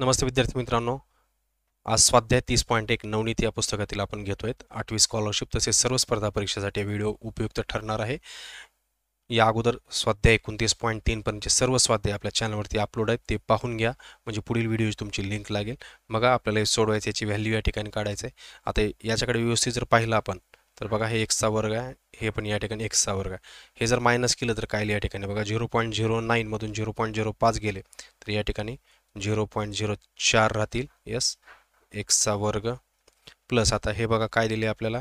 नमस्ते विद्यार्थी मित्रांनो आज स्वाध्याय तीस पॉईंट एक नवनीत या पुस्तकातील आपण घेतो आहेत आठवी स्कॉलरशिप तसेच सर्व स्पर्धा परीक्षेसाठी व्हिडिओ उपयुक्त ठरणार आहे या अगोदर स्वाध्याय एकोणतीस पॉईंट तीनपर्यंतचे सर्व स्वाध्याय आपल्या चॅनलवरती अपलोड आहेत ते पाहून घ्या म्हणजे पुढील व्हिडिओची तुमची लिंक लागेल बघा आपल्याला हे सोडवायचं याची व्हॅल्यू या ठिकाणी काढायचं आहे आता याच्याकडे व्यवस्थित जर पाहिलं आपण तर बघा हे एक्सचा वर्ग आहे हे पण या ठिकाणी एक्सचा वर्ग आहे हे जर मायनस केलं तर काय या ठिकाणी बघा झिरो पॉईंट झिरो नाईनमधून झिरो पॉईंट झिरो पाच गेले तर या ठिकाणी झिरो पॉईंट झिरो चार राहतील यस एक्सचा वर्ग प्लस आता हे बघा काय दिले आपल्याला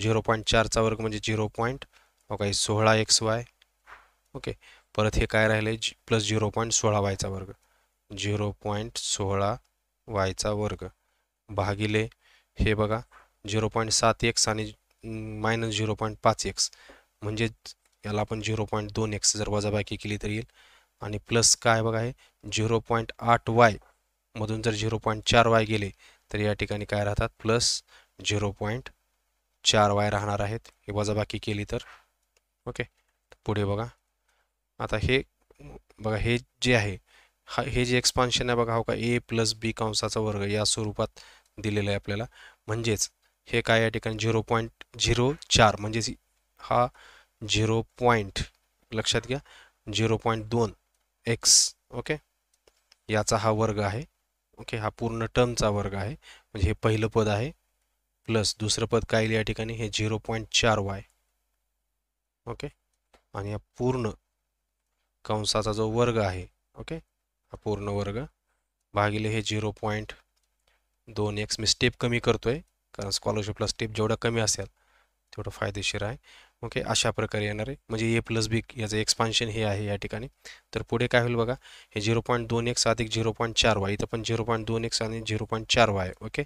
झिरो पॉईंट चारचा वर्ग म्हणजे झिरो पॉईंट बघा सोळा एक्स वाय ओके परत हे काय राहिले प्लस झिरो पॉईंट सोळा वायचा वर्ग झिरो पॉईंट सोळा वायचा वर्ग भागिले हे बघा झिरो पॉईंट सात एक्स आणि मायनस झिरो पॉईंट पाच एक्स म्हणजेच याला आपण झिरो पॉईंट दोन एक्स जर वजाबाकी केली तर येईल आणि प्लस काय बघा हे झिरो पॉईंट आठ वाय मधून जर झिरो पॉईंट चार वाय गेले तर या ठिकाणी काय राहतात प्लस झिरो पॉईंट चार वाय राहणार आहेत हे वजाबाकी केली तर ओके पुढे बघा आता हे बघा हे जे आहे हा हे जे एक्सपान्शन आहे बघा हो का ए प्लस बी कंसाचा वर्ग या स्वरूपात दिलेलं आहे आपल्याला म्हणजेच हे काय या ठिकाणी झिरो पॉईंट झिरो चार म्हणजेच हा झिरो पॉईंट लक्षात घ्या झिरो पॉईंट दोन एक्स ओके याचा हा वर्ग आहे ओके हा पूर्ण टर्मचा वर्ग आहे म्हणजे हे पहिलं पद आहे प्लस दुसरं पद काय या ठिकाणी हे झिरो पॉईंट चार वाय ओके आणि हा पूर्ण कंसाचा जो वर्ग आहे ओके हा पूर्ण वर्ग भागिले हे झिरो पॉईंट दोन एक्स मी स्टेप कमी करतोय कारण स्कॉलरशिपला स्टेप जेवढा कमी असेल तेवढं फायदेशीर आहे ओके अशा प्रकारे येणार आहे म्हणजे ए प्लस बी याचं एक्सपान्शन हे आहे या ठिकाणी तर पुढे काय होईल बघा हे झिरो पॉईंट दोन एक्स अधिक झिरो पॉईंट चार वाय इथं पण झिरो पॉईंट दोन एक्स आणि झिरो पॉईंट चार वाय ओके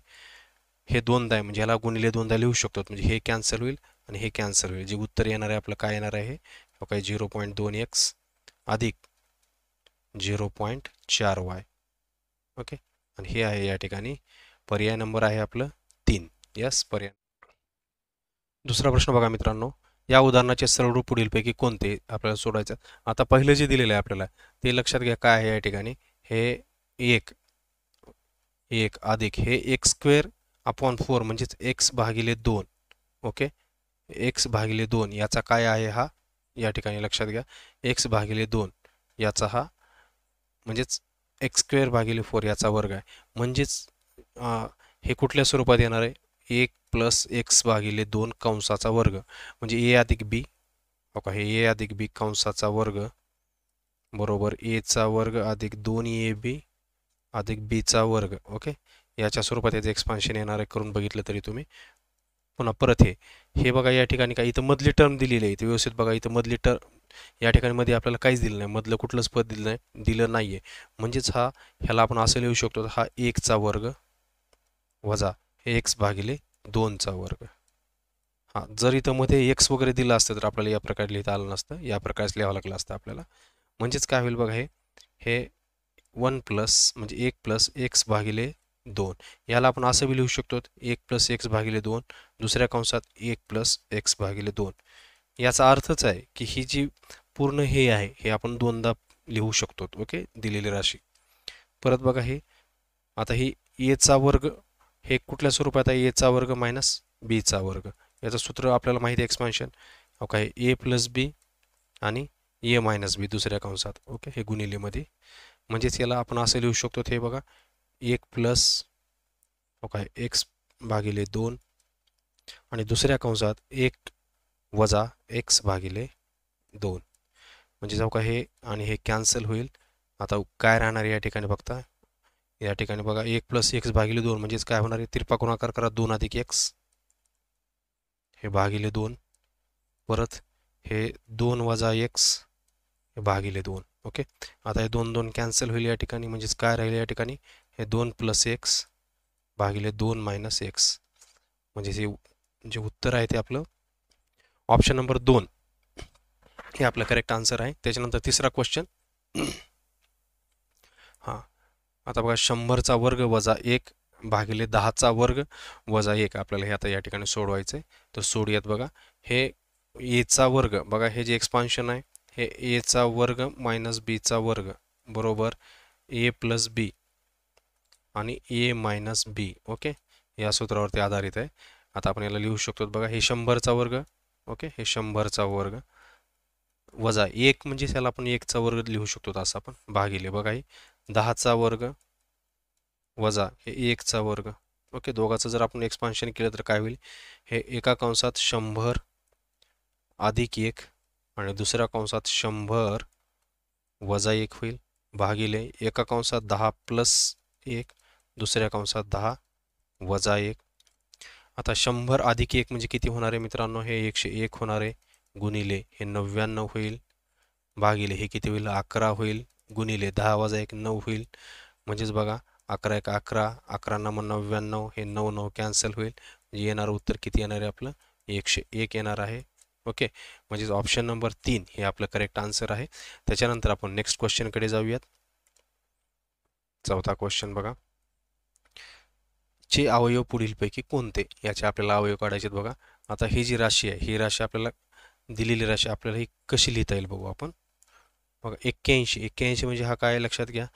हे दोनदा आहे म्हणजे याला गुणिले दोनदा लिहू शकतो म्हणजे हे कॅन्सल होईल आणि हे कॅन्सल होईल जे उत्तर येणार आहे आपलं काय येणार आहे ओके झिरो पॉईंट दोन एक्स अधिक झिरो पॉईंट चार वाय ओके आणि हे आहे या ठिकाणी पर्याय नंबर आहे आपलं तीन यस पर्याय दुसरा प्रश्न बघा मित्रांनो या उदाहरणाचे सरळ रूप पुढीलपैकी कोणते आपल्याला सोडायचं आता पहिलं जे दिलेलं आहे आपल्याला ते लक्षात घ्या काय आहे या ठिकाणी हे एक एक अधिक हे एक स्क्वेअर अपॉन फोर म्हणजेच एक्स भागिले दोन ओके एक्स भागिले दोन याचा काय आहे हा या ठिकाणी लक्षात घ्या एक्स भागिले दोन याचा हा म्हणजेच एक्स स्क्वेअर भागिले फोर याचा वर्ग आहे म्हणजेच हे कुठल्या स्वरूपात येणार आहे एक प्लस एक्स भागिले दोन कंसाचा वर्ग म्हणजे ए अधिक बी बघा हे ए अधिक बी कंसाचा वर्ग बरोबर एचा वर्ग अधिक दोन ए बी अधिक बीचा वर्ग ओके याच्या स्वरूपात याचं एक्सपान्शन येणार आहे करून बघितलं तरी तुम्ही पुन्हा परत हे हे बघा या ठिकाणी काय इथं मधली टर्म दिलेली आहे इथे व्यवस्थित बघा इथं मधली टर्म या ठिकाणी मध्ये आपल्याला काहीच दिलं नाही मधलं कुठलंच पद दिलं नाही दिलं नाही आहे म्हणजेच हा ह्याला आपण असं लिहू शकतो हा एकचा वर्ग वजा एक्स भागिले दोनचा वर्ग हां जर इथं मध्ये एक्स वगैरे दिलं असतं तर आपल्याला या प्रकारे लिहिता आलं नसतं या प्रकारेच लिहावं लागलं असतं आपल्याला म्हणजेच काय होईल बघा हे हे वन प्लस म्हणजे एक प्लस एक्स भागिले दोन याला आपण असं बी लिहू शकतो एक प्लस एक्स भागिले दोन दुसऱ्या कंसात एक प्लस एक्स भागिले दोन याचा अर्थच आहे की ही जी पूर्ण हे आहे हे आपण दोनदा लिहू शकतो ओके दिलेली राशी परत बघा हे आता ही एचा वर्ग हे कुठल्या स्वरूपात आहे एचा वर्ग मायनस बीचा वर्ग याचं सूत्र आपल्याला माहिती आहे expansion okay A plus B आणि ए मायनस बी दुसऱ्या कंसात ओके हे गुणिलेमध्ये म्हणजेच याला आपण असं लिहू शकतो हे बघा एक प्लस ओके एक्स भागिले दोन आणि दुसऱ्या कंसात एक वजा एक्स भागिले दोन म्हणजे जाऊ का हे आणि हे कॅन्सल होईल आता काय राहणार या ठिकाणी बघता या ठिकाणी बघा एक प्लस एक्स भागिले दोन म्हणजेच काय होणार आहे तिरपाकुणाकार करा दोन अधिक एक्स हे भागिले दोन परत हे दोन वजा एक्स हे भागिले दोन ओके आता हे दोन दोन कॅन्सल होईल या ठिकाणी म्हणजेच काय राहील या ठिकाणी हे दोन प्लस एक्स भागिले दोन मायनस एक्स म्हणजे हे जे उत्तर आहे ते आपलं ऑप्शन नंबर दोन हे आपलं करेक्ट आन्सर आहे त्याच्यानंतर तिसरा क्वेश्चन हां आता बघा शंभरचा वर्ग वजा एक भागिले दहाचा वर्ग वजा एक आपल्याला हे आता या ठिकाणी सोडवायचं आहे तर सोडूयात बघा हे एचा वर्ग बघा हे जे एक्सपान्शन आहे हे एचा वर्ग मायनस बीचा वर्ग बरोबर ए प्लस बी आणि ए मायनस बी ओके या सूत्रावरती आधारित आहे आता आपण याला लिहू शकतो बघा हे शंभरचा वर्ग ओके हे शंभरचा वर्ग वजा एक म्हणजे त्याला आपण एकचा वर्ग लिहू शकतो असं आपण भागिले बघा हे दहाचा वर्ग वजा हे एकचा वर्ग ओके दोघाचं जर आपण एक्सपान्शन केलं तर काय होईल हे एका कंसात शंभर अधिक एक आणि दुसऱ्या कंसात शंभर वजा एक होईल भागिले एका कंसात दहा प्लस एक दुसऱ्या कंसात दहा वजा एक आता शंभर अधिक एक म्हणजे किती होणार आहे मित्रांनो हे एकशे एक होणार आहे गुणिले हे नव्याण्णव होईल भागिले हे किती होईल अकरा होईल गुणिले दहा वाजा एक नऊ होईल म्हणजेच बघा अकरा एक अकरा अकरा नऊ नव्याण्णव हे नऊ नऊ कॅन्सल होईल म्हणजे येणारं उत्तर किती येणार आहे आपलं एकशे एक येणार आहे ओके म्हणजेच ऑप्शन नंबर तीन हे आपलं करेक्ट आन्सर आहे त्याच्यानंतर आपण नेक्स्ट क्वेश्चनकडे जाऊयात चौथा क्वेश्चन बघा चे अवयव पुढीलपैकी कोणते याचे आपल्याला अवयव काढायचे बघा आता ही जी राशी आहे ही राशी आपल्याला दिलेली राशी आपल्याला ही कशी लिहिता येईल बघू आपण बघा एक्क्याऐंशी एक्क्याऐंशी म्हणजे हा काय लक्षात घ्या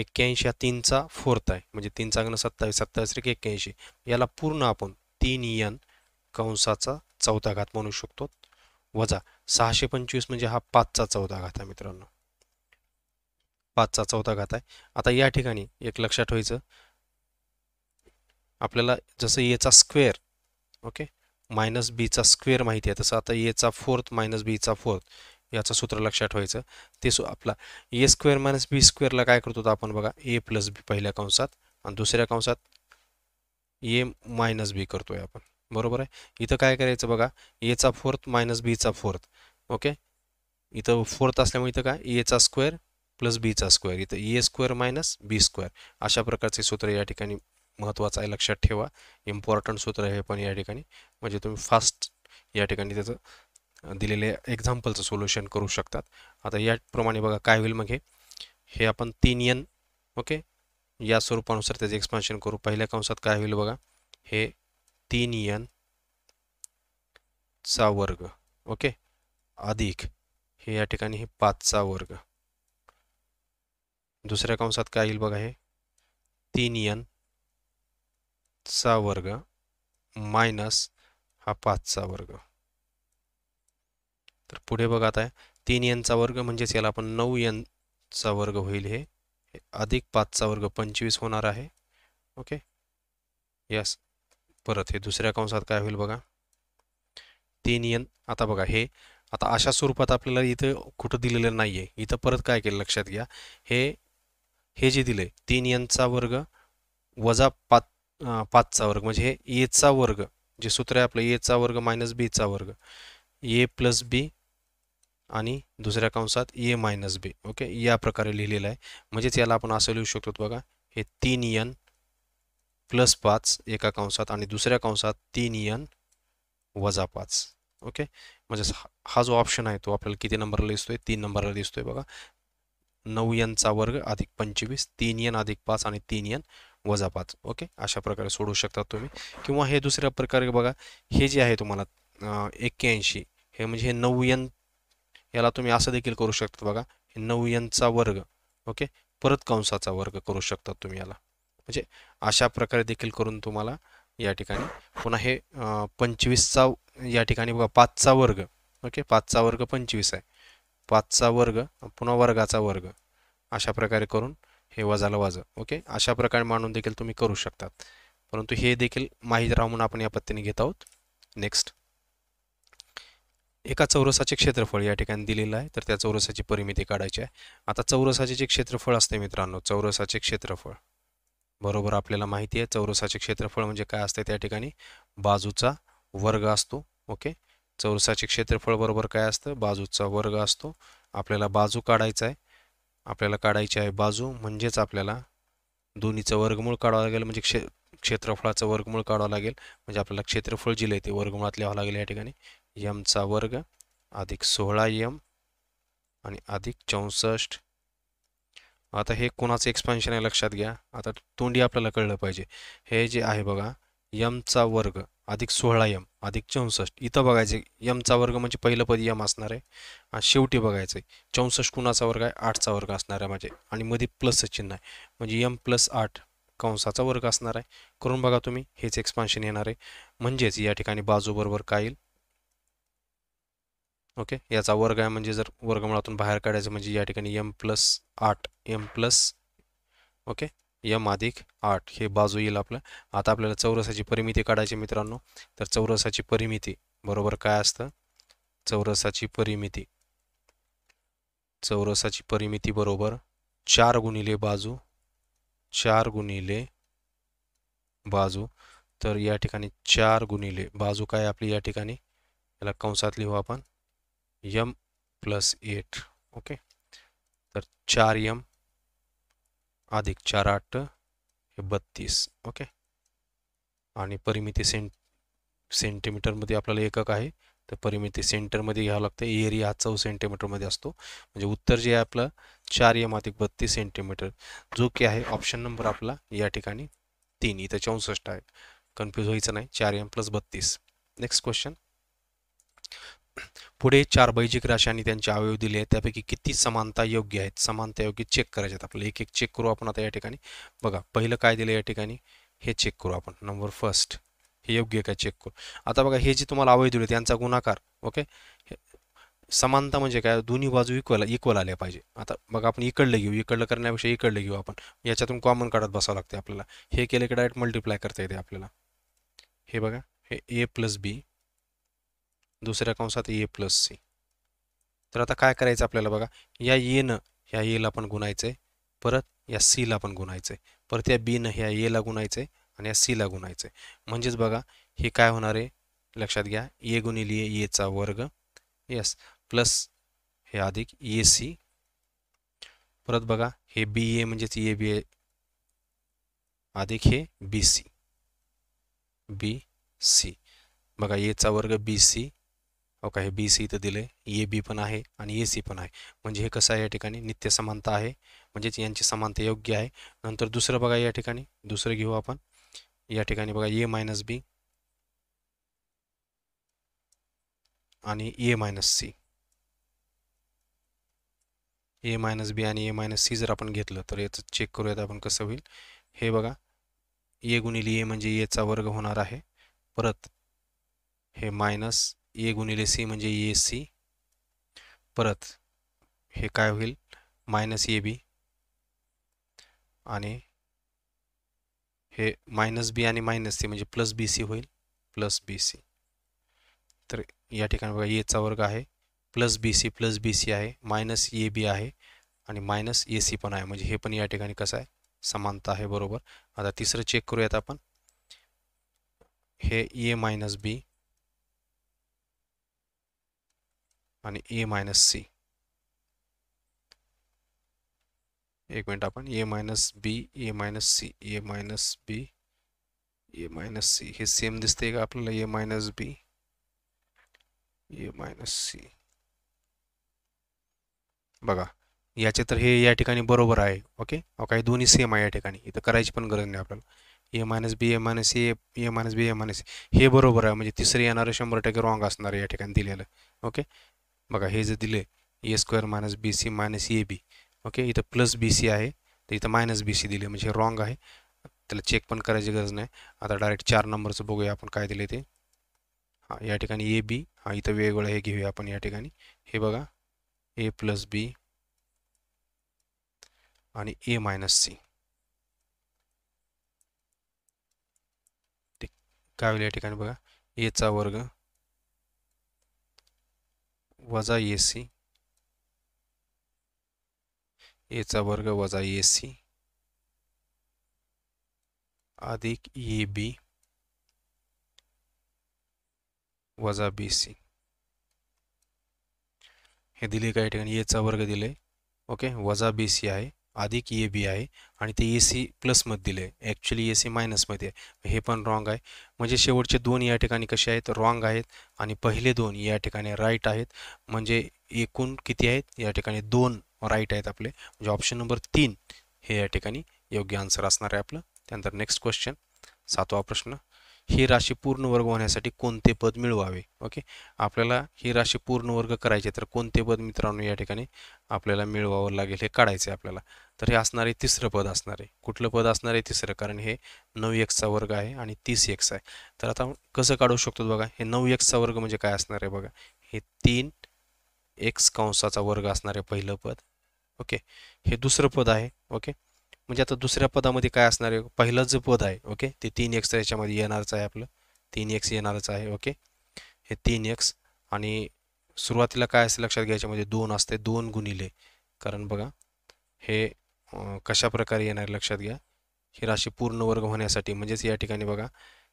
एक्क्याऐंशी हा तीनचा फोर्थ आहे म्हणजे तीनचा गण सत्तावीस सत्तावीस रेख एक्क्याऐंशी याला पूर्ण आपण तीन यन कंसाचा चौथा घात म्हणू शकतो वजा सहाशे पंचवीस म्हणजे हा पाचचा चौथा घात आहे मित्रांनो पाचचा चौथा घात आहे आता या ठिकाणी एक लक्षात ठेवायचं आपल्याला जसं एचा स्क्वेअर ओके मायनस बीचा स्क्वेअर माहिती आहे तसं आता एचा फोर्थ मायनस बीचा फोर्थ याचं सूत्र लक्षात ठेवायचं ते सु आपला ए स्क्वेअर मायनस बी स्क्वेअरला काय करतो आपण बघा ए प्लस बी पहिल्या कंसात आणि दुसऱ्या कंसात ए मायनस बी करतोय आपण बरोबर आहे इथं काय करायचं बघा एचा फोर्थ मायनस बीचा फोर्थ ओके इथं फोर्थ असल्यामुळे इथं काय एचा स्क्वेअर प्लस बीचा स्क्वेअर इथं A square minus B square अशा प्रकारचे सूत्र या ठिकाणी महत्त्वाचं आहे लक्षात ठेवा इम्पॉर्टंट सूत्र हे पण या ठिकाणी म्हणजे तुम्ही फास्ट या ठिकाणी त्याचं दिलेले एक्झाम्पलचं सोल्युशन करू शकतात आता याप्रमाणे बघा काय होईल मग हे आपण तीन यन ओके या स्वरूपानुसार त्याचे एक्सपान्शन करू पहिल्या कंसात काय होईल बघा हे तीन यन चा वर्ग ओके अधिक हे या ठिकाणी हे पाचचा वर्ग दुसऱ्या कंसात काय येईल बघा हे तीन यन चा वर्ग मायनस हा पाचचा वर्ग तर पुढे बघा आता तीन यांचा वर्ग म्हणजेच याला आपण नऊ यांचा वर्ग होईल हे अधिक पाचचा वर्ग पंचवीस होणार आहे ओके यस परत हे दुसऱ्या कंसात काय होईल बघा तीन यन आता बघा हे आता अशा स्वरूपात आपल्याला इथं कुठं दिलेलं नाही आहे इथं परत काय केलं लक्षात घ्या हे हे जे दिले तीन यनचा वर्ग वजा पाच पाचचा वर्ग म्हणजे हे एचा वर्ग जे सूत्र आहे आपलं एचा वर्ग मायनस बीचा वर्ग ए प्लस बी आणि दुसऱ्या कंसात ए मायनस बी ओके या प्रकारे लिहिलेलं आहे म्हणजेच याला आपण असं लिहू शकतो बघा हे तीन यन प्लस पाच एका कंसात आणि दुसऱ्या कंसात तीन यन वजा पाच ओके म्हणजेच हा जो ऑप्शन आहे तो आपल्याला किती नंबरला दिसतोय तीन नंबरला दिसतोय बघा नऊ यनचा वर्ग अधिक पंचवीस तीन यन अधिक पाच आणि तीन यन वजा पाच ओके अशा प्रकारे सोडू शकता तुम्ही किंवा हे दुसऱ्या प्रकारे बघा हे जे आहे तुम्हाला एक्क्याऐंशी हे म्हणजे हे नऊ यन याला तुम्ही असं देखील करू शकता बघा हे नऊ यांचा वर्ग ओके परत कंसाचा वर्ग करू शकता तुम्ही याला म्हणजे अशा प्रकारे देखील करून तुम्हाला या ठिकाणी पुन्हा हे पंचवीसचा या ठिकाणी बघा पाचचा वर्ग ओके पाचचा वर्ग पंचवीस आहे पाचचा वर्ग पुन्हा वर्गाचा वर्ग अशा प्रकारे करून हे वजाला वाज ओके अशा प्रकारे मानून देखील तुम्ही करू शकतात परंतु हे देखील माहीत राहून आपण या पत्तीने घेत आहोत नेक्स्ट एका चौरसाचे क्षेत्रफळ या ठिकाणी दिलेलं आहे तर त्या चौरसाची परिमिती काढायची आहे आता चौरसाचे जे क्षेत्रफळ असते मित्रांनो चौरसाचे क्षेत्रफळ बरोबर आपल्याला माहिती आहे चौरसाचे क्षेत्रफळ म्हणजे काय असते त्या ठिकाणी बाजूचा वर्ग असतो ओके चौरसाचे क्षेत्रफळ बरोबर काय असतं बाजूचा वर्ग असतो आपल्याला बाजू काढायचा आहे आपल्याला काढायची आहे बाजू म्हणजेच आपल्याला दोन्हीचं वर्गमूळ काढावं लागेल म्हणजे क्षे क्षेत्रफळाचं वर्गमूळ काढावं लागेल म्हणजे आपल्याला क्षेत्रफळ जिले ते वर्गमुळात लिहावं लागेल या ठिकाणी यमचा वर्ग अधिक सोळा यम आणि अधिक चौसष्ट आता हे कोणाचं एक्सपान्शन आहे लक्षात घ्या आता तोंडी आपल्याला कळलं पाहिजे हे जे आहे बघा यमचा वर्ग अधिक सोळा यम अधिक चौसष्ट इथं बघायचं यमचा वर्ग म्हणजे पहिलं पद यम असणार आहे आणि शेवटी बघायचं आहे चौसष्ट कुणाचा वर्ग आहे आठचा वर्ग असणार आहे माझे आणि मध्ये प्लस चिन्ह आहे म्हणजे यम प्लस आठ कंसाचा वर्ग असणार आहे करून बघा तुम्ही हेच एक्सपान्शन येणार आहे म्हणजेच या ठिकाणी बाजूबरोबर काय येईल ओके याचा वर्ग आहे म्हणजे जर वर्गमुळातून बाहेर काढायचं म्हणजे या ठिकाणी एम प्लस आठ एम प्लस ओके यम अधिक आठ हे बाजू येईल आपलं आता आपल्याला चौरसाची परिमिती काढायची मित्रांनो तर चौरसाची परिमिती बरोबर काय असतं चौरसाची परिमिती चौरसाची परिमिती बरोबर चार गुणिले बाजू चार गुणिले बाजू तर या ठिकाणी चार गुणिले बाजू काय आपली या ठिकाणी याला कंसात लिहू आपण यम प्लस एट ओके तर चार यम अधिक चार आठ हे बत्तीस ओके आणि परिमिती सेंट सेंटीमीटरमध्ये आपल्याला एकक आहे तर परिमिती सेंटरमध्ये घ्यावं लागतं एरिया हा चौ सेंटीमीटरमध्ये असतो म्हणजे उत्तर जे आहे आपलं चार यम अधिक बत्तीस सेंटीमीटर जो की आहे ऑप्शन नंबर आपला या ठिकाणी तीन इथं चौसष्ट आहे कन्फ्यूज व्हायचं नाही चार एम प्लस बत्तीस नेक्स्ट क्वेश्चन पुढे चार बैजिक राशी त्यांचे अवयव दिले आहेत त्यापैकी किती समानता योग्य आहेत समानता योग्य चेक करायचे आहेत आपल्याला एक एक चेक करू आपण आता या ठिकाणी बघा पहिलं काय दिलं या ठिकाणी हे चेक करू आपण नंबर फर्स्ट हे योग्य काय चेक करू आता बघा हे जे तुम्हाला अवयव दिले त्यांचा गुणाकार ओके समानता म्हणजे काय दोन्ही बाजू इक्वल इक्वल आल्या पाहिजे आता बघा आपण इकडलं घेऊ इकडलं करण्यापेक्षा इकडलं घेऊ आपण याच्यातून कॉमन काढत बसावं लागते आपल्याला हे केले की डायरेक्ट मल्टिप्लाय करता येते आपल्याला हे बघा हे ए प्लस बी दुसऱ्या कंसात ए प्लस सी तर आता काय करायचं आपल्याला बघा या येनं ह्या एला पण गुणायचं परत या सीला पण गुणायचं आहे परत या बीनं ह्या एला गुणायचं आणि या सीला गुणायचं आहे म्हणजेच बघा हे काय होणार आहे लक्षात घ्या ए गुणिले चा वर्ग यस प्लस हे अधिक ए सी परत बघा हे बी ए म्हणजेच ए बी ए अधिक हे बी सी बी सी बघा एचा वर्ग बी सी ओके हे बी सी इथं दिलं आहे ए बी पण आहे आणि ए सी पण आहे म्हणजे हे कसं आहे या ठिकाणी नित्य समानता आहे म्हणजेच यांची समानता योग्य आहे नंतर दुसरं बघा या ठिकाणी दुसरं घेऊ आपण या ठिकाणी बघा ए मायनस बी आणि A minus C A minus B आणि ए मायनस सी जर आपण घेतलं तर याचं चेक करूयात आपण कसं होईल हे बघा ए गुणिले ए म्हणजे एचा वर्ग होणार आहे परत हे मायनस ए गुणिले सी म्हणजे ए सी परत हे काय होईल मायनस ए बी आणि हे मायनस बी आणि मायनस सी म्हणजे प्लस बी सी होईल प्लस बी सी तर या ठिकाणी बघा एचा वर्ग आहे plus B C plus B C आहे मायनस ए बी आहे आणि मायनस ए सी पण आहे म्हणजे हे पण या ठिकाणी कसं आहे समानता आहे बरोबर आता तिसरं चेक करूयात आपण हे ए मायनस बी आणि ए मायनस सी एक मिनिट आपण A minus B A minus C A minus B A minus C हे सेम दिसते का आपल्याला A minus B A minus C बघा याचे तर हे या ठिकाणी बरोबर आहे ओके काही दोन्ही सेम आहे या ठिकाणी इथं करायची पण गरज नाही आपल्याला A minus B A minus A A minus B A minus हे बरोबर आहे म्हणजे तिसरे येणारे शंभर टक्के रॉंग असणार या ठिकाणी दिलेलं ओके बघा हे जे दिले A square minus B C minus A B okay इथं प्लस बी सी आहे तर इथं मायनस बी सी दिले म्हणजे रॉंग आहे त्याला चेक पण करायची गरज नाही आता डायरेक्ट चार नंबरचं बघूया आपण काय दिले ते हां या ठिकाणी ए बी हां इथं वेगवेगळं हे घेऊया आपण या ठिकाणी हे बघा ए प्लस बी आणि ए मायनस सी काय होईल या ठिकाणी बघा एचा वर्ग वजा ए सी एचा वर्ग वजा ए सी अधिक ए बी वजा बी सी हे दिले काही ठिकाणी एचा वर्ग दिले ओके वजा बी सी आहे अधिक ए बी आहे आणि ते ए सी प्लसमध्ये दिलं आहे ॲक्च्युली ए सी मायनसमध्ये आहे हे पण रॉंग आहे म्हणजे शेवटचे दोन या ठिकाणी कसे आहेत रॉंग आहेत आणि पहिले दोन या ठिकाणी राईट आहेत म्हणजे एकूण किती आहेत या ठिकाणी दोन राईट आहेत आपले म्हणजे ऑप्शन नंबर तीन हे या ठिकाणी योग्य आन्सर असणार आहे आपलं त्यानंतर नेक्स्ट क्वेश्चन सातवा प्रश्न ही राशी पूर्ण वर्ग होण्यासाठी कोणते पद मिळवावे ओके आपल्याला ही राशी पूर्ण वर्ग करायची तर कोणते पद मित्रांनो या ठिकाणी आपल्याला मिळवावं लागेल हे काढायचं आपल्याला तर हे असणारे तिसरं पद असणार आहे कुठलं पद असणार आहे तिसरं कारण हे नऊ एक्सचा वर्ग आहे आणि तीस एक्स आहे तर आता कसं काढू शकतो बघा हे नऊ एक्सचा वर्ग म्हणजे काय असणार आहे बघा हे तीन एक्स कंसाचा वर्ग असणार आहे पहिलं पद ओके हे दुसरं पद आहे ओके म्हणजे आता दुसऱ्या पदामध्ये काय असणार आहे पहिलं जे पद आहे ओके ते तीन एक्स तर याच्यामध्ये येणारच आहे आपलं तीन एक्स येणारच आहे ओके हे तीन एक्स आणि सुरुवातीला काय असते लक्षात घ्यायच्या म्हणजे दोन असते दोन गुणिले कारण बघा हे कशा प्रकारे येणार लक्षात घ्या ही राशी पूर्ण वर्ग होण्यासाठी म्हणजेच या ठिकाणी बघा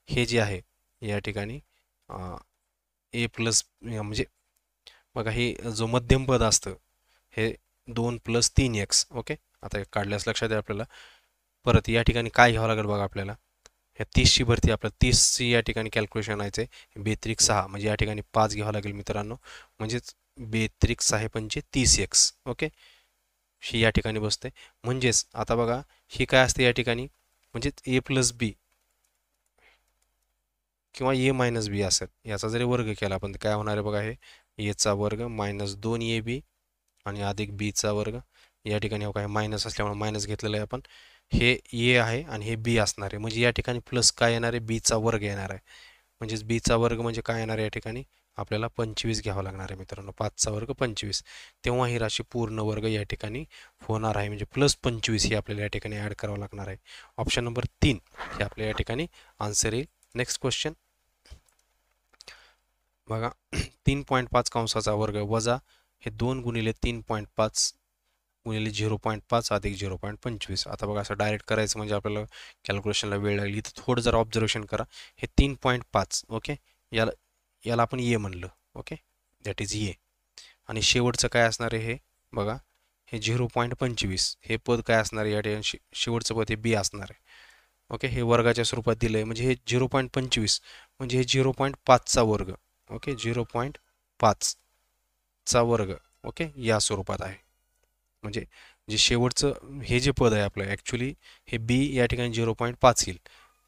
हे जे आहे या ठिकाणी ए प्लस म्हणजे बघा हे जो मध्यम पद असतं हे दोन प्लस तीन एक्स ओके आता काढल्यास लक्षात येईल आपल्याला परत या ठिकाणी काय घ्यावं लागेल बघा आपल्याला ह्या तीसची भरती आपल्याला तीसची या ठिकाणी कॅल्क्युलेशन आहे बेत्रिक सहा म्हणजे या ठिकाणी पाच घ्यावं लागेल मित्रांनो म्हणजेच बेत्रिक सहा पंचे तीस एक्स ओके ही या ठिकाणी बसते म्हणजेच आता बघा ही काय असते या ठिकाणी म्हणजेच ए प्लस बी किंवा ए मायनस बी असेल याचा जरी वर्ग केला आपण काय होणार आहे बघा हे एचा वर्ग मायनस दोन ए बी आणि अधिक बीचा वर्ग या ठिकाणी हो काय मायनस असल्यामुळे मायनस घेतलेलं आहे आपण हे ए आहे आणि हे बी असणार आहे म्हणजे या ठिकाणी प्लस काय येणार आहे बीचा वर्ग येणार आहे म्हणजेच बीचा वर्ग म्हणजे काय येणार आहे या ठिकाणी आपल्याला पंचवीस घ्यावं लागणार आहे मित्रांनो पाचचा वर्ग पंचवीस तेव्हा ही राशी पूर्ण वर्ग या ठिकाणी होणार आहे म्हणजे प्लस पंचवीस ही आपल्याला या ठिकाणी ॲड करावं लागणार आहे ऑप्शन नंबर तीन हे आपल्या या ठिकाणी आन्सर येईल नेक्स्ट क्वेश्चन बघा तीन पॉईंट पाच कंसाचा वर्ग वजा हे दोन गुणिले तीन पॉईंट पाच गुणिले झिरो पॉईंट पाच अधिक झिरो पॉईंट पंचवीस आता बघा असं डायरेक्ट करायचं म्हणजे आपल्याला कॅल्क्युलेशनला वेळ लागली इथं थोडं जरा ऑब्झर्वेशन करा हे तीन पॉईंट पाच ओके याला याला आपण ये म्हणलं ओके दॅट इज ये आणि शेवटचं काय असणार आहे हे बघा हे झिरो पॉईंट पंचवीस हे पद काय असणार आहे या ठिकाणी शेवटचं पद हे बी असणार आहे ओके हे वर्गाच्या स्वरूपात दिलं आहे म्हणजे हे झिरो पॉईंट पंचवीस म्हणजे हे झिरो पॉईंट पाचचा वर्ग ओके झिरो पॉईंट पाचचा वर्ग ओके या स्वरूपात आहे म्हणजे जे शेवटचं हे जे पद आहे आपलं ॲक्च्युली हे बी या ठिकाणी झिरो पॉईंट पाच येईल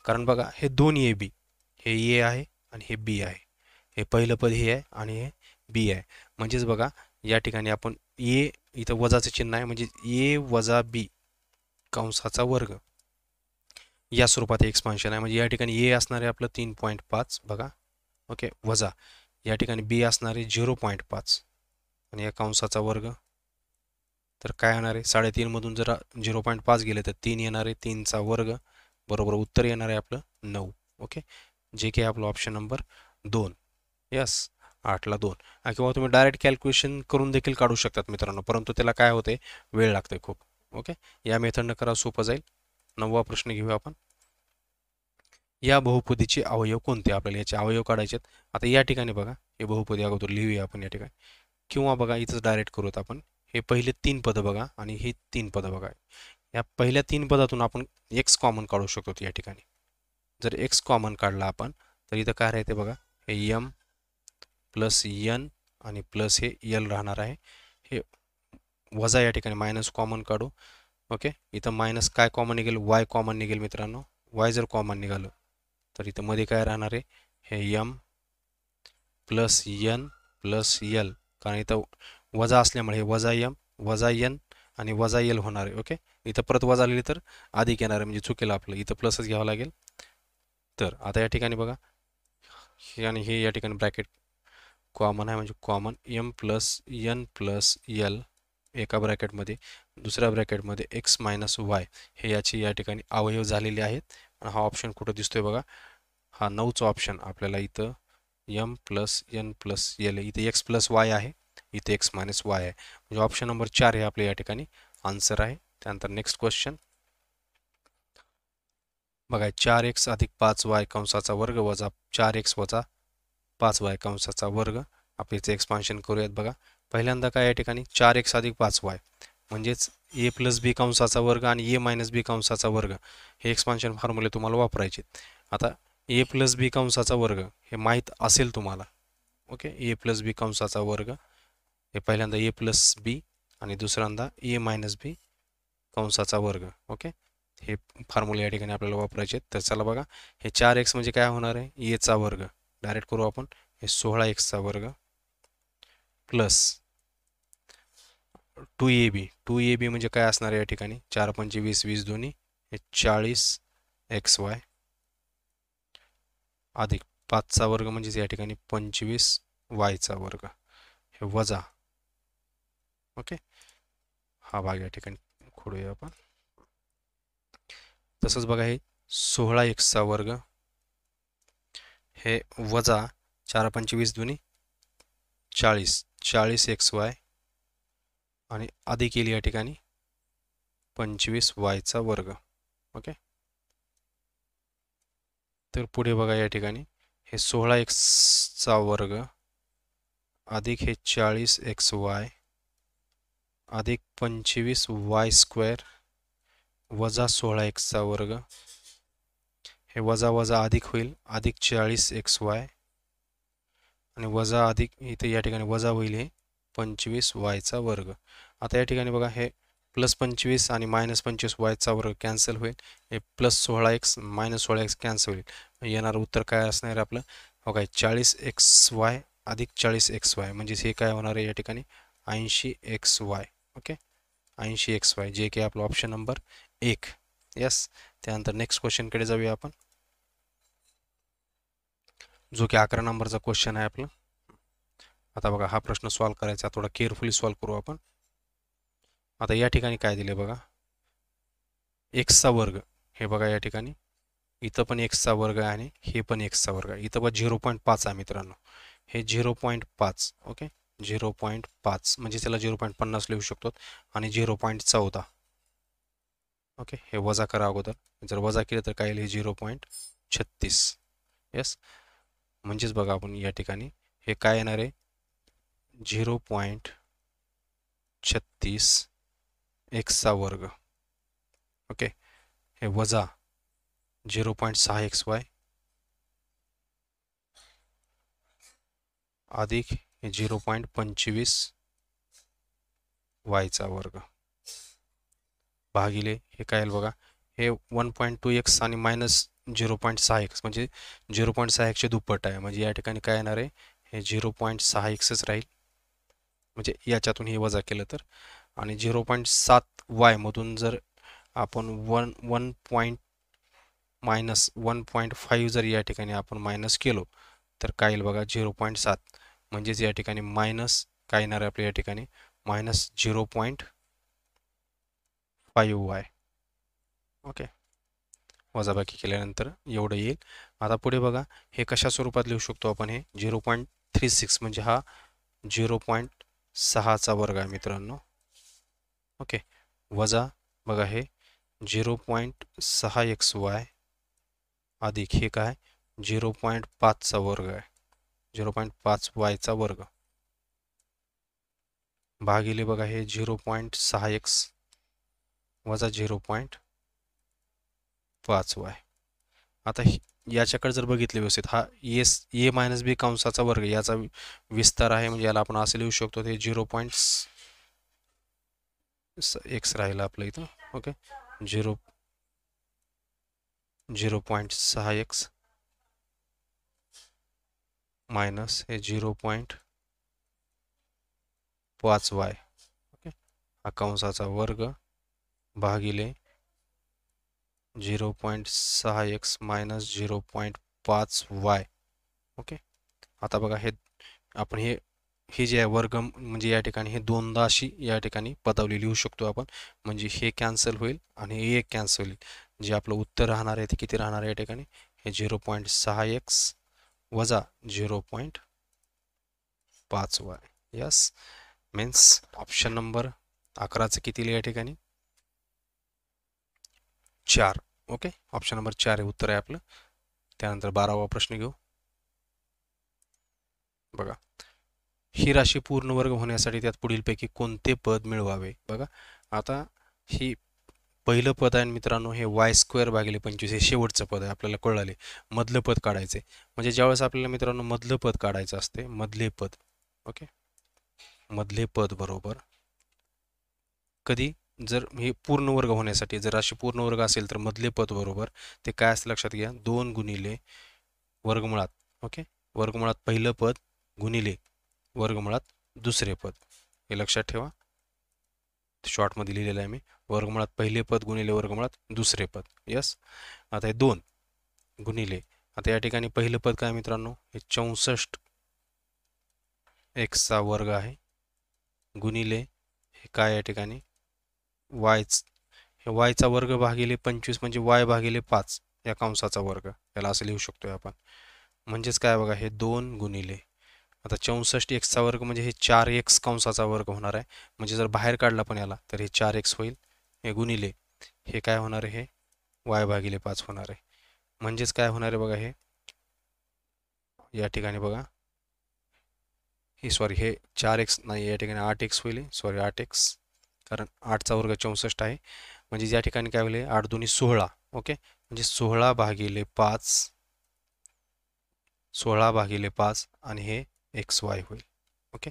कारण बघा हे दोन ए बी हे ए आहे आणि हे बी आहे हे पहिलं पद हे आहे आणि हे बी आहे म्हणजेच बघा या ठिकाणी आपण ए इथं वजाचं चिन्ह आहे म्हणजे ए वजा बी कंसाचा वर्ग या स्वरूपात एक्सपान्शन आहे म्हणजे या ठिकाणी ए असणारे आपलं तीन पॉईंट पाच बघा ओके वजा या ठिकाणी बी असणारे झिरो पॉईंट पाच आणि या कंसाचा वर्ग तर काय येणार आहे साडेतीनमधून जर झिरो पॉईंट पाच गेले तर तीन येणार आहे तीनचा वर्ग बरोबर उत्तर येणार आहे आपलं नऊ ओके जे काही आपलं ऑप्शन नंबर दोन यस आठला दोन किंवा तुम्ही डायरेक्ट कॅल्क्युलेशन करून देखील काढू शकतात मित्रांनो परंतु त्याला काय होते वेळ लागते खूप ओके या मेथडनं करा सोपं जाईल नववा प्रश्न घेऊया आपण या बहुपदीचे अवयव कोणते आपल्याला याचे अवयव काढायचे आहेत आता या ठिकाणी बघा हे बहुपदी अगोदर लिहूया आपण या ठिकाणी किंवा बघा इथंच डायरेक्ट करूत आपण हे पहिले तीन पदं बघा आणि हे तीन पदं बघा या पहिल्या तीन पदातून आपण एक्स कॉमन काढू शकतो या ठिकाणी जर एक्स कॉमन काढला आपण तर इथं काय राहते बघा हे यम प्लस यन आणि प्लस हे यल राहणार आहे हे वजा या ठिकाणी मायनस कॉमन काढू ओके इथं मायनस काय कॉमन निघेल वाय कॉमन निघेल मित्रांनो वाय जर कॉमन निघालं तर इथं मध्ये काय राहणार आहे हे M plus N plus L कारण इथं वजा असल्यामुळे वजा यम वजा यन आणि वजा यल होणार आहे ओके इथं परत वजा आलेली तर अधिक येणार आहे म्हणजे चुकेल आपलं इथं प्लसच घ्यावं लागेल तर आता या ठिकाणी बघा हे आणि हे या ठिकाणी ब्रॅकेट कॉमन आहे म्हणजे common M plus N plus L एका ब्रॅकेटमध्ये दुसऱ्या ब्रॅकेटमध्ये एक्स मायनस वाय हे याची या ठिकाणी अवयव झालेले आहेत हा ऑप्शन कुठं दिसतोय बघा हा नऊचा ऑप्शन आपल्याला इथं M plus N plus L इथे एक्स प्लस वाय आहे इथे एक्स मायनस वाय आहे म्हणजे ऑप्शन नंबर चार हे आपले या ठिकाणी आन्सर आहे त्यानंतर नेक्स्ट क्वेश्चन बघा चार एक्स अधिक पाच वाय कंसाचा वर्ग वजा चार एक्स वजा पाच वाय कंसाचा वर्ग आपण इथे एक्सपान्शन करूयात बघा पहिल्यांदा काय या ठिकाणी चार एक्स अधिक पाच वाय म्हणजेच ए प्लस बी कंसाचा वर्ग आणि ए मायनस बी कंसाचा वर्ग हे एक्सपान्शन फॉर्म्युले तुम्हाला वापरायचे आता ए प्लस बी कंसाचा वर्ग हे माहीत असेल तुम्हाला ओके ए प्लस बी कंसाचा वर्ग हे पहिल्यांदा ए प्लस बी आणि दुसऱ्यांदा ए मायनस बी कंसाचा वर्ग ओके हे फॉर्म्युले या ठिकाणी आपल्याला वापरायचे आहेत तर चला बघा हे चार एक्स म्हणजे काय होणार आहे एचा वर्ग डायरेक्ट करू आपण हे सोळा एक्सचा वर्ग plus two A B two A B म्हणजे काय असणार आहे या ठिकाणी चार पंचवीस वीस वीस दोन्ही हे चाळीस एक्स वाय अधिक पाचचा वर्ग म्हणजेच या ठिकाणी पंचवीस वायचा वर्ग हे वजा ओके हा भाग या ठिकाणी खोडूया आपण तसंच बघा हे सोळा एक्सचा वर्ग हे वजा चार पंचवीस दोन्ही चाळीस चाळीस एक्स वाय आणि आधी केली या ठिकाणी पंचवीस वायचा वर्ग ओके तर पुढे बघा या ठिकाणी हे सोळा एक्सचा वर्ग अधिक हे चाळीस एक्स वाय अधिक पंचवीस वाय स्क्वेअर वजा सोळा एक्सचा वर्ग हे वजा वजा अधिक होईल अधिक चाळीस एक्स वाय आणि वजा अधिक इथे या ठिकाणी वजा होईल हे पंचवीस वायचा वर्ग आता या ठिकाणी बघा हे प्लस पंचवीस आणि मायनस पंचवीस वायचा वर्ग कॅन्सल होईल हे प्लस सोळा एक्स मायनस सोळा एक्स कॅन्सल होईल येणारं उत्तर काय असणार आपलं बघा हो काय चाळीस एक्स वाय अधिक चाळीस एक्स वाय म्हणजेच हे काय होणार आहे या ठिकाणी ऐंशी एक्स वाय ओके ऐंशी एक्स वाय जे की आपला ऑप्शन नंबर एक यस त्यानंतर नेक्स्ट क्वेश्चनकडे जाऊया आपण जो की अकरा नंबरचा क्वेश्चन आहे आपला आता बघा हा प्रश्न सॉल्व्ह करायचा थोडा केअरफुली सॉल्व्ह करू आपण आता या ठिकाणी काय दिले बघा एक्सचा वर्ग हे बघा या ठिकाणी इथं पण एक्सचा वर्ग आहे आणि हे पण एक्सचा वर्ग आहे इथं बघा झिरो पॉईंट पाच आहे मित्रांनो हे झिरो पॉईंट पाच ओके झिरो पॉईंट पाच म्हणजे त्याला झिरो पॉईंट पन्नास लिहू शकतो आणि झिरो पॉईंट चौदा ओके हे वजा करा अगोदर जर वजा केलं तर काय येईल हे झिरो पॉईंट छत्तीस येस म्हणजेच बघा आपण या ठिकाणी हे काय येणार आहे झिरो पॉईंट छत्तीस एक्सचा वर्ग ओके हे वजा झिरो पॉईंट सहा एक्स वाय अधिक झिरो पॉईंट पंचवीस वायचा वर्ग भागिले हे काय बघा हे वन पॉईंट टू एक्स आणि मायनस झिरो पॉईंट सहा एक्स म्हणजे झिरो पॉईंट सहा एक्सचे दुप्पट आहे म्हणजे या ठिकाणी काय येणार आहे हे झिरो पॉईंट सहा एक्सच राहील म्हणजे याच्यातून हे वजा केलं तर आणि झिरो पॉईंट सात वायमधून जर आपण one one point minus one point five जर या ठिकाणी आपण मायनस केलो तर काय येईल बघा झिरो पॉईंट सात म्हणजेच या ठिकाणी मायनस काय येणार आहे आपल्या या ठिकाणी minus zero point five Y okay वजाबाकी केल्यानंतर एवढं येईल आता पुढे बघा हे कशा स्वरूपात लिहू शकतो आपण हे झिरो पॉईंट थ्री सिक्स म्हणजे हा झिरो पॉईंट सहाचा वर्ग आहे मित्रांनो ओके वजा बघा हे झिरो पॉईंट सहा एक्स वाय अधिक हे काय झिरो पॉईंट पाचचा वर्ग आहे झिरो पॉईंट पाच वायचा वर्ग भागिले बघा हे झिरो पॉईंट सहा एक्स वजा झिरो पॉईंट पाच वाय आता याच्याकडे जर बघितले व्यवस्थित हा एस ए मायनस बी कंसाचा वर्ग याचा विस्तार आहे म्हणजे याला आपण असे लिहू शकतो ते झिरो पॉईंट एक्स राहिलं आपलं इथं ओके झिरो झिरो पॉईंट सहा एक्स मायनस हे झिरो पॉईंट पाच वाय ओके हा कंसाचा वर्ग भागिले झिरो पॉईंट सहा एक्स मायनस झिरो पॉईंट पाच वाय ओके आता बघा हे आपण हे हे जे आहे वर्ग म्हणजे या ठिकाणी हे दोनदा अशी या ठिकाणी पदावली लिहू शकतो आपण म्हणजे हे कॅन्सल होईल आणि हे एक कॅन्सल होईल जे आपलं उत्तर राहणार आहे ते किती राहणार आहे या ठिकाणी हे झिरो पॉईंट सहा एक्स वजा झिरो पॉईंट पाच Y yes means option number अकराचं किती येईल या ठिकाणी चार ओके ऑप्शन नंबर चार हे उत्तर आहे आपलं त्यानंतर बारावा प्रश्न घेऊ बघा ही राशी पूर्ण वर्ग होण्यासाठी त्यात पुढीलपैकी कोणते पद मिळवावे बघा आता ही पहिलं पद आहे मित्रांनो हे वाय स्क्वेअर भागिले पंचवीस हे शेवटचं पद आहे आपल्याला कळलं मधलं पद काढायचे म्हणजे ज्यावेळेस आपल्याला मित्रांनो मधलं पद काढायचं असते मधले पद ओके मधले पद बरोबर कधी जर हे पूर्ण वर्ग होण्यासाठी जर असे पूर्ण वर्ग असेल तर मधले पद बरोबर ते काय असं लक्षात घ्या दोन गुणिले वर्गमुळात ओके वर्गमुळात पहिलं पद गुणिले वर्गमुळात दुसरे पद हे लक्षात ठेवा शॉर्टमध्ये लिहिलेलं आहे मी वर्गमुळात पहिले पद गुणिले वर्गमुळात दुसरे पद यस आता हे दोन गुणिले आता या ठिकाणी पहिलं पद काय मित्रांनो हे चौसष्ट एक्सचा वर्ग आहे गुणिले हे काय या ठिकाणी वायच हे वायचा वर्ग भागिले पंचवीस म्हणजे वाय भागिले पाच या कंसाचा वर्ग याला असं लिहू शकतोय आपण म्हणजेच काय बघा हे दोन गुणिले आता चौसष्ट एक्सचा वर्ग म्हणजे हे चार एक्स कंसाचा वर्ग होणार आहे म्हणजे जर बाहेर काढला पण याला तर हे चार एक्स होईल हे गुणिले हे काय होणार आहे हे वाय भागिले पाच होणार आहे म्हणजेच काय होणार आहे बघा हे या ठिकाणी बघा हे सॉरी हे चार एक्स नाही या ठिकाणी आठ एक्स होईल सॉरी आठ एक्स कारण आठचा वर्ग चौसष्ट आहे म्हणजे या ठिकाणी काय होईल आठ दोन्ही सोहळा ओके म्हणजे सोहळा भागिले पाच सोळा भागिले पाच आणि हे एक्स वाय होईल ओके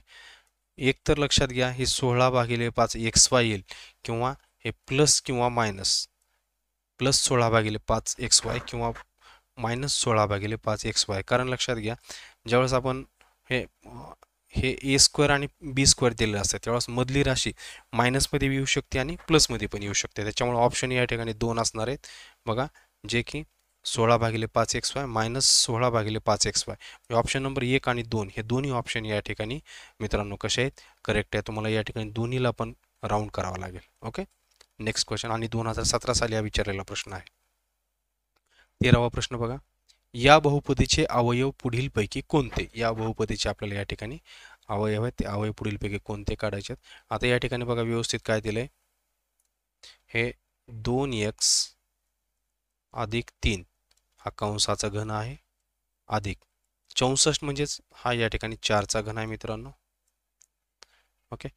एक तर लक्षात घ्या हे सोळा भागिले पाच एक्स वाय येईल किंवा हे प्लस किंवा मायनस प्लस सोळा भागिले पाच एक्स वाय किंवा मायनस सोळा भागिले पाच एक्स वाय कारण लक्षात घ्या ज्यावेळेस आपण हे हे ए स्क्वेअर आणि बी स्क्वेअर दिलेलं असतं त्यावेळेस मधली राशी मायनसमध्ये येऊ शकते आणि प्लसमध्ये पण येऊ शकते त्याच्यामुळे ऑप्शन या ठिकाणी दोन असणार आहेत बघा जे की सोळा भागिले पाच एक्स वाय मायनस सोळा भागिले पाच एक्स वाय ऑप्शन नंबर एक आणि दोन हे दोन्ही ऑप्शन या ठिकाणी मित्रांनो कसे आहेत करेक्ट आहे तुम्हाला या ठिकाणी दोन्हीला पण राऊंड करावा लागेल ओके नेक्स्ट क्वेश्चन आणि दोन हजार सतरा साली हा विचारलेला प्रश्न आहे तेरावा प्रश्न बघा या बहुपदीचे अवयव पुढीलपैकी कोणते या बहुपदीचे आपल्याला या ठिकाणी अवयव आहेत ते अवयव पुढीलपैकी कोणते काढायचे आहेत आता या ठिकाणी बघा व्यवस्थित काय दिले हे दोन एक्स अधिक तीन हा कंसाचा घन आहे अधिक चौसष्ट म्हणजेच हा या ठिकाणी चारचा घन आहे मित्रांनो ओके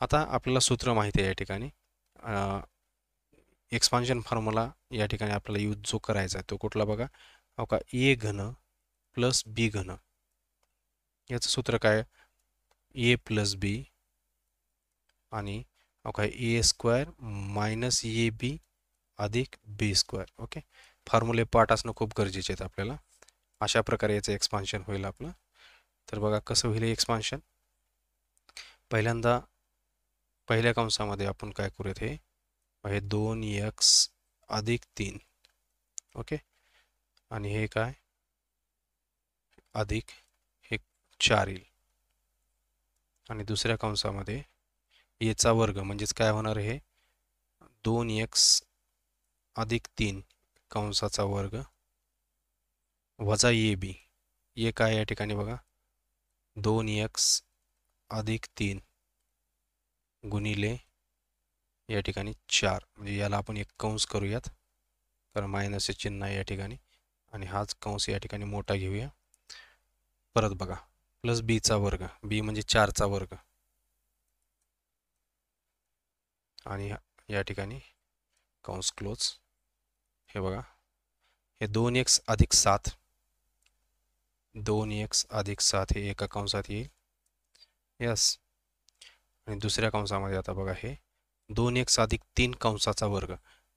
आता आपल्याला सूत्र माहिती आहे या ठिकाणी एक्सपान्शन फॉर्म्युला या ठिकाणी आपल्याला यूज जो करायचा आहे तो कुठला बघा हो का ए घन प्लस बी घन याचं सूत्र काय ए प्लस बी आणि हो okay A square minus A B अधिक बी स्क्वेअर ओके फॉर्म्युले पाठ असणं खूप गरजेचे आहेत आपल्याला अशा प्रकारे याचं एक्सपान्शन होईल आपलं तर बघा कसं होईल एक्सपान्शन पहिल्यांदा पहिल्या कंसामध्ये आपण काय करूयात हे हे दोन एक्स अधिक तीन ओके आणि हे काय अधिक हे चार येईल आणि दुसऱ्या कंसामध्ये याचा वर्ग म्हणजेच काय होणार हे दोन एक्स अधिक तीन कंसाचा वर्ग वजा ए बी एक काय या ठिकाणी बघा दोन एक्स अधिक तीन गुणिले या ठिकाणी चार म्हणजे याला आपण एक कंस करूयात कारण हे चिन्ह आहे या ठिकाणी आणि हाच कंस या ठिकाणी मोठा घेऊया परत बघा प्लस बीचा वर्ग बी म्हणजे चारचा वर्ग आणि या ठिकाणी कंस क्लोज हे बघा हे दोन एक्स अधिक सात दोन एक्स अधिक सात हे एका कंसात येईल यस आणि दुसऱ्या कंसामध्ये आता बघा हे दोन एक्स अधिक तीन कंसाचा वर्ग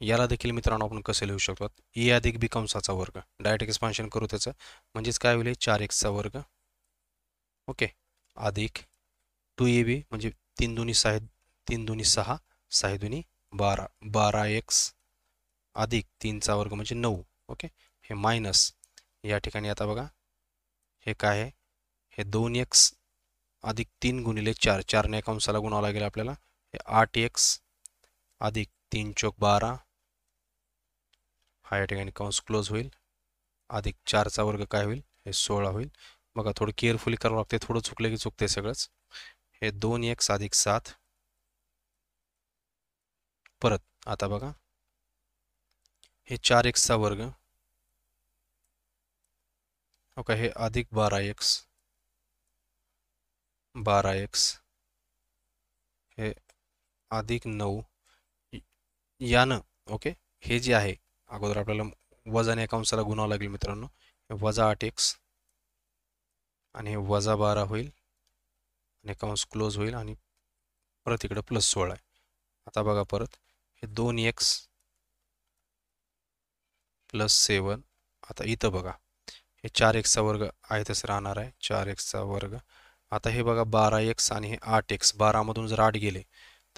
याला देखील मित्रांनो आपण कसे लिहू शकतो ए अधिक बी कंसाचा वर्ग डायरेक्ट एक्सपान्शन करू त्याचं म्हणजेच काय होईल चार एक्सचा वर्ग ओके अधिक टू ए बी म्हणजे तीन दोन्ही सहा तीन दोन्ही सहा सहा दोन्ही बारा बारा एक्स अधिक तीनचा वर्ग म्हणजे नऊ ओके हे मायनस या ठिकाणी आता बघा हे काय आहे हे दोन एक्स अधिक तीन गुणिले चार चारने कंसाला गुणावं लागेल आपल्याला हे आठ एक्स अधिक तीन चौक बारा हा या ठिकाणी कंस क्लोज होईल अधिक चारचा वर्ग काय होईल हे सोळा होईल बघा थोडं केअरफुली करावं लागते थोडं चुकलं की चुकते सगळंच हे दोन एक्स अधिक सात परत आता बघा हे चार एक्सचा वर्ग ओके हे अधिक बारा एक्स बारा एक्स हे अधिक नऊ यानं ओके हे जे आहे अगोदर आपल्याला वजा आणि अकाउंटला गुणावं लागेल मित्रांनो हे वजा आठ एक्स आणि हे वजा बारा होईल आणि अकाउंट क्लोज होईल आणि परत इकडं प्लस सोळा आहे आता बघा परत हे दोन एक्स प्लस सेवन आता इथं बघा हे चार एक्सचा वर्ग आहेतच राहणार आहे चार एक्सचा वर्ग आता हे बघा बारा एक्स आणि हे आठ एक्स बारामधून जर आठ गेले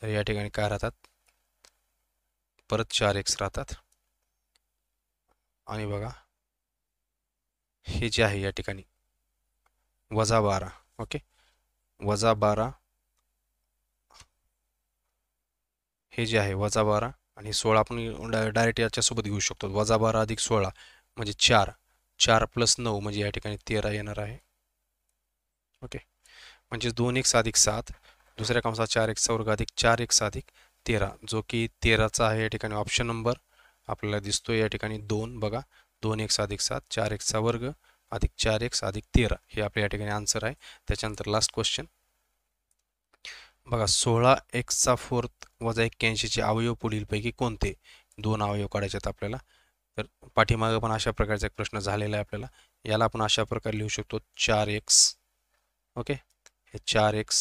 तर या ठिकाणी काय राहतात परत चार एक्स राहतात आणि बघा हे जे आहे या ठिकाणी वजा बारा ओके वजा बारा हे जे आहे वजा बारा आणि सोळा आपण डाय डायरेक्ट याच्यासोबत घेऊ शकतो वजा बारा अधिक सोळा म्हणजे चार चार प्लस नऊ म्हणजे या ठिकाणी तेरा येणार आहे ओके म्हणजे दोन एक साधिक सात दुसऱ्या कंसात चार एक वर्ग अधिक चार एक साधिक तेरा जो की तेराचा आहे या ठिकाणी ऑप्शन नंबर आपल्याला दिसतो या ठिकाणी दोन बघा दोन एक साधिक सात चार एक वर्ग अधिक चार एक साधिक तेरा हे आपल्या या ठिकाणी आन्सर आहे त्याच्यानंतर लास्ट क्वेश्चन बघा सोळा एक्सचा फोर्थ वजा एक्क्याऐंशीचे अवयव पुढीलपैकी कोणते दोन अवयव काढायचे आहेत आपल्याला तर पाठीमागं पण अशा प्रकारचा एक प्रश्न झालेला आहे आपल्याला याला आपण अशा प्रकारे लिहू शकतो चार एक्स ओके हे चार एक्स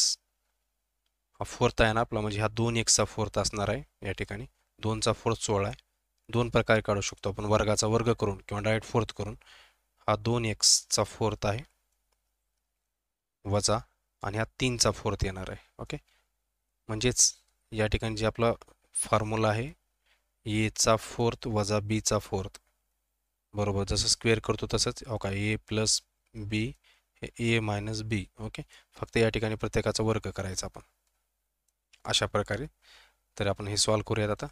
हा फोर्थ आहे ना आपला म्हणजे हा दोन एक्सचा फोर्थ असणार आहे या ठिकाणी दोनचा फोर्थ सोळा आहे दोन प्रकारे काढू शकतो आपण वर्गाचा वर्ग करून किंवा डायरेक्ट फोर्थ करून हा दोन एक्सचा फोर्थ आहे वजा आणि हा तीनचा फोर्थ येणार आहे ओके म्हणजेच या ठिकाणी जे आपला फॉर्म्युला आहे एचा फोर्थ वजा बीचा फोर्थ बरोबर जसं स्क्वेअर करतो तसंच okay A plus B A minus B okay फक्त या ठिकाणी प्रत्येकाचा वर्ग करायचा आपण अशा प्रकारे तर आपण हे सॉल्व करूयात आता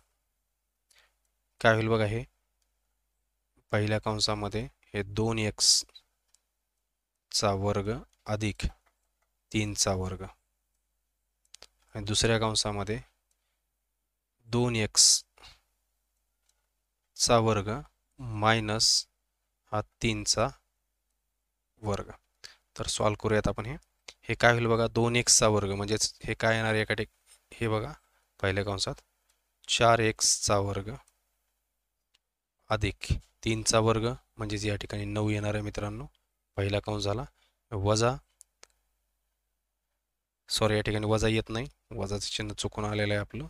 काय होईल बघा हे पहिल्या कंसामध्ये हे दोन एक्सचा वर्ग अधिक तीनचा वर्ग आणि दुसऱ्या कंसामध्ये दोन एक्सचा वर्ग मायनस हा तीनचा वर्ग तर सॉल्व करूयात आपण हे हे काय होईल बघा दोन एक्सचा वर्ग म्हणजेच हे काय येणार याकडे हे बघा पहिल्या कंसात चार एक्सचा वर्ग अधिक तीनचा वर्ग म्हणजेच या ठिकाणी नऊ येणार आहे मित्रांनो पहिला कंस झाला वजा सॉरी या ठिकाणी वजा येत नाही वजाचं चिन्ह चुकून आलेलं आहे आपलं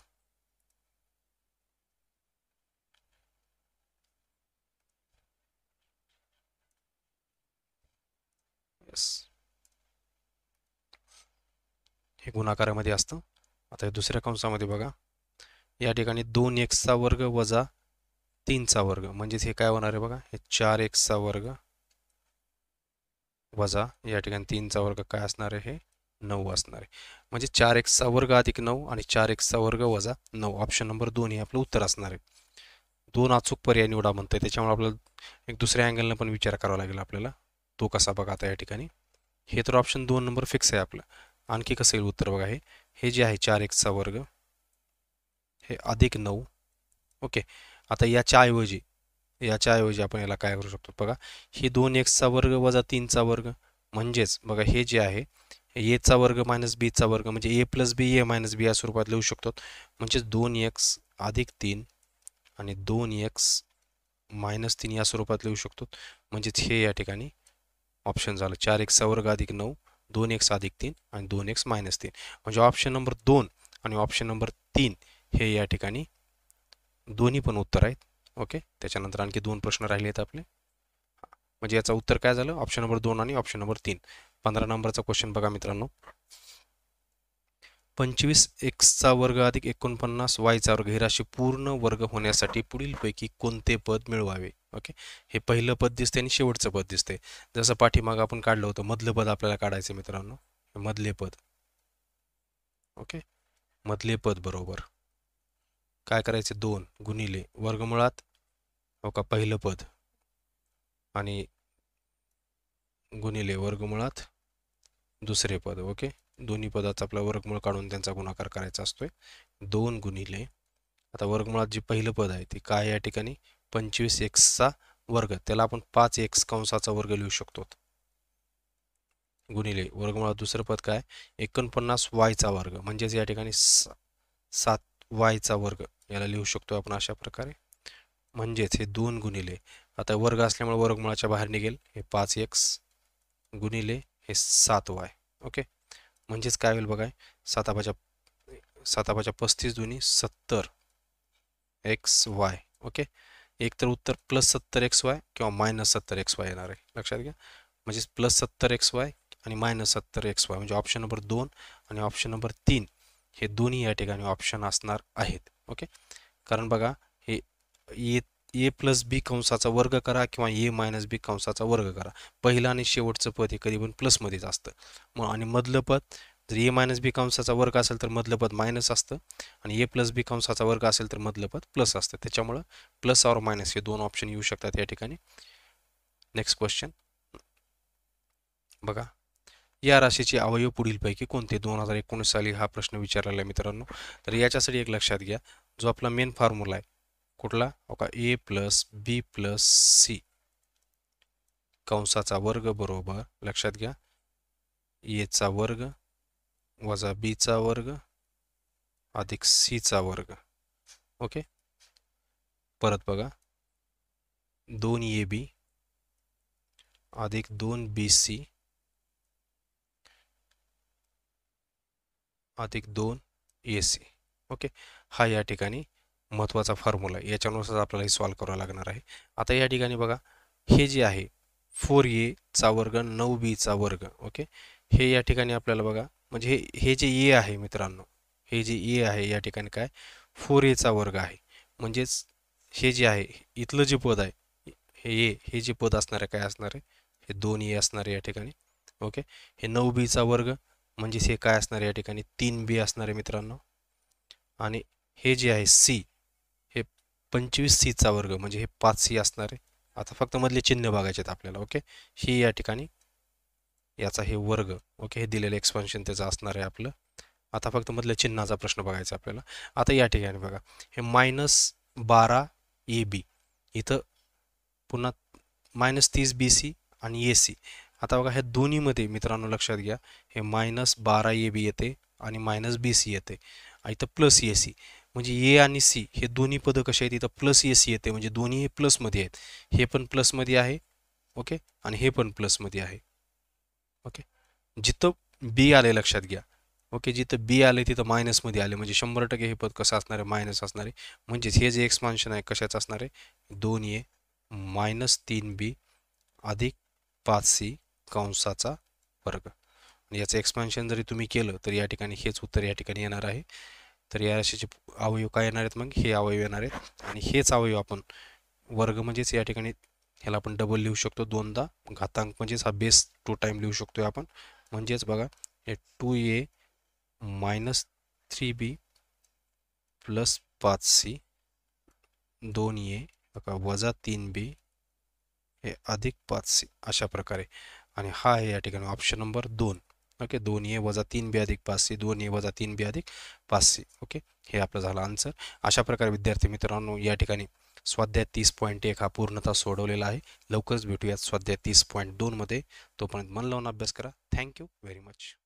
हे गुणाकारामध्ये असतं आता हे दुसऱ्या कंसामध्ये बघा या ठिकाणी दोन एक्सचा वर्ग वजा तीनचा वर्ग म्हणजेच हे काय होणार आहे बघा हे चार एक्सचा वर्ग वजा या ठिकाणी तीनचा वर्ग काय असणार आहे हे नऊ असणार आहे म्हणजे चार एक्सचा वर्ग अधिक नऊ आणि चार एक्सचा वर्ग वजा नऊ ऑप्शन नंबर दोन हे आपलं उत्तर असणार आहे दोन अचूक पर्याय निवडा म्हणतोय त्याच्यामुळे आपल्याला एक दुसऱ्या अँगलनं पण विचार करावा लागेल आपल्याला तो कसा बघा आता या ठिकाणी हे तर ऑप्शन दोन नंबर फिक्स आहे आपलं आणखी कसं येईल उत्तर बघा हे हे जे आहे चार एक्सचा वर्ग हे अधिक नऊ ओके आता याच्या ऐवजी याच्या ऐवजी आपण याला काय करू शकतो बघा हे दोन एक्सचा वर्ग वजा तीनचा वर्ग म्हणजेच बघा हे जे आहे एचा वर्ग मायनस बीचा वर्ग म्हणजे ए प्लस बी ए मायनस बी या स्वरूपात लिहू शकतो म्हणजेच दोन एक्स अधिक तीन आणि दोन एक्स मायनस तीन या स्वरूपात लिहू शकतो म्हणजेच हे या ठिकाणी ऑप्शन झालं चार एक्सचा वर्ग अधिक नऊ दोन एक्स अधिक तीन आणि दोन एक्स मायनस तीन म्हणजे ऑप्शन नंबर दोन आणि ऑप्शन नंबर तीन हे या ठिकाणी दोन्ही पण उत्तर आहेत ओके त्याच्यानंतर आणखी दोन प्रश्न राहिले आहेत आपले म्हणजे याचं उत्तर काय झालं ऑप्शन नंबर दोन आणि ऑप्शन नंबर तीन पंधरा नंबरचा क्वेश्चन बघा मित्रांनो पंचवीस एक्सचा वर्ग अधिक एकोणपन्नास वायचा वर्ग ही पूर्ण वर्ग होण्यासाठी पुढीलपैकी कोणते पद मिळवावे ओके हे पहिलं पद दिसते आणि शेवटचं पद दिसते जसं पाठीमाग आपण काढलं होतं मधलं पद आपल्याला काढायचं मित्रांनो मधले पद ओके मधले पद बरोबर काय करायचे दोन गुणिले वर्गमुळात हो का पहिलं पद आणि गुणिले वर्गमुळात दुसरे पद ओके दोन्ही पदाचा आपला वर्गमूळ काढून त्यांचा गुणाकार करायचा असतोय दोन गुणिले आता वर्गमुळात जे पहिलं पद आहे ते काय या ठिकाणी पंचवीस एक्सचा वर्ग त्याला आपण पाच एक्स कंसाचा वर्ग लिहू शकतो गुणिले वर्गमुळात दुसरं पद काय एकोणपन्नास वायचा वर्ग म्हणजेच या ठिकाणी सात वायचा वर्ग याला लिहू शकतो आपण अशा प्रकारे म्हणजेच हे दोन गुणिले आता वर्ग असल्यामुळे वर्गमुळाच्या बाहेर निघेल हे पाच एक्स गुणिले हे सात वाय ओके म्हणजेच काय होईल बघाय सातापाच्या सातापाच्या पस्तीस दुनी सत्तर एक्स वाय ओके एक तर उत्तर प्लस सत्तर एक्स वाय किंवा मायनस सत्तर एक्स वाय येणार आहे लक्षात घ्या म्हणजेच प्लस सत्तर एक्स वाय आणि मायनस सत्तर एक्स वाय म्हणजे ऑप्शन नंबर दोन आणि ऑप्शन नंबर तीन हे दोन्ही या ठिकाणी ऑप्शन असणार आहेत ओके कारण बघा हे येत ए प्लस बी कंसाचा वर्ग करा किंवा ए मायनस बी कंसाचा वर्ग करा पहिलं आणि शेवटचं पद हे कधी पण प्लसमध्येच असतं मग आणि मधलं पद जर ए मायनस बी कंसाचा वर्ग असेल तर मधलं पद मायनस असतं आणि ए प्लस बी कंसाचा वर्ग असेल तर मधलं पद प्लस असतं त्याच्यामुळं प्लस और मायनस हे दोन ऑप्शन येऊ शकतात या ठिकाणी नेक्स्ट क्वेश्चन बघा या राशीचे अवयव पुढीलपैकी कोणते दोन हजार एकोणीस साली हा प्रश्न विचारलेला आहे मित्रांनो तर याच्यासाठी एक लक्षात घ्या जो आपला मेन फॉर्म्युला आहे कुठला okay A plus B plus C कंसाचा वर्ग बरोबर लक्षात घ्या एचा वर्ग वजा बीचा वर्ग अधिक सीचा वर्ग ओके परत बघा दोन ए बी अधिक दोन बी सी अधिक दोन ए सी ओके हा या ठिकाणी महत्त्वाचा फॉर्म्युला आहे याच्यानुसार आपल्याला हे सॉल्व्ह करावं लागणार आहे आता या ठिकाणी बघा हे जे आहे फोर चा वर्ग नऊ बीचा वर्ग ओके हे या ठिकाणी आपल्याला बघा म्हणजे हे हे जे ए आहे मित्रांनो हे जे ए आहे या ठिकाणी काय फोर एचा वर्ग आहे म्हणजेच हे जे आहे इथलं जे पद आहे हे ए हे जे पद असणार आहे काय असणार आहे हे दोन ए असणार आहे या ठिकाणी ओके हे नऊ बीचा वर्ग म्हणजेच हे काय असणार आहे या ठिकाणी तीन बी असणार आहे मित्रांनो आणि हे जे आहे सी पंचवीस सीचा वर्ग म्हणजे हे पाच सी असणार आहे आता फक्त मधले चिन्ह बघायचे आहेत आपल्याला ओके ही या ठिकाणी याचा हे वर्ग ओके हे दिलेलं एक्सपान्शन त्याचं असणार आहे आपलं आता फक्त मधल्या चिन्हाचा प्रश्न बघायचा आपल्याला आता या ठिकाणी बघा हे मायनस बारा ए बी इथं पुन्हा मायनस तीस बी सी आणि ए सी आता बघा ह्या दोन्हीमध्ये मित्रांनो लक्षात घ्या हे मायनस बारा ए बी येते आणि मायनस बी सी येते इथं प्लस ए सी म्हणजे ए आणि सी हे दोन्ही पदं कसे आहेत इथं प्लस ए सी येते म्हणजे दोन्ही हे प्लसमध्ये आहेत हे पण प्लसमध्ये आहे ओके आणि हे पण प्लसमध्ये आहे ओके जिथं बी आले लक्षात घ्या ओके जिथं बी आले तिथं मायनसमध्ये आले म्हणजे शंभर टक्के हे पद कसं असणार आहे मायनस असणार आहे म्हणजेच हे जे एक्सपान्शन आहे कशाचं असणार आहे दोन ए मायनस तीन बी अधिक पाच सी कंसाचा वर्ग आणि याचं एक्सपान्शन जरी तुम्ही केलं तर या ठिकाणी हेच उत्तर या ठिकाणी येणार आहे तर या राशीचे अवयव काय येणार आहेत मग हे अवयव येणार आहेत आणि हेच अवयव आपण वर्ग म्हणजेच या ठिकाणी ह्याला आपण डबल लिहू शकतो दोनदा घातांक म्हणजेच हा बेस टू टाईम लिहू शकतो आपण म्हणजेच बघा हे two A minus three B plus पाच सी दोन ए बघा वजा तीन बी हे अधिक पाच सी अशा प्रकारे आणि हा आहे या ठिकाणी ऑप्शन नंबर दोन ओके दोन ए वजा तीन बी अधिक सी दोन ए वजा तीन बी अधिक सी ओके हे आपलं झालं आन्सर अशा प्रकारे विद्यार्थी मित्रांनो या ठिकाणी स्वाध्याय तीस पॉईंट एक हा पूर्णतः सोडवलेला आहे लवकरच भेटूयात स्वाध्याय तीस पॉईंट दोनमध्ये तोपर्यंत मन लावून अभ्यास करा थँक्यू व्हेरी मच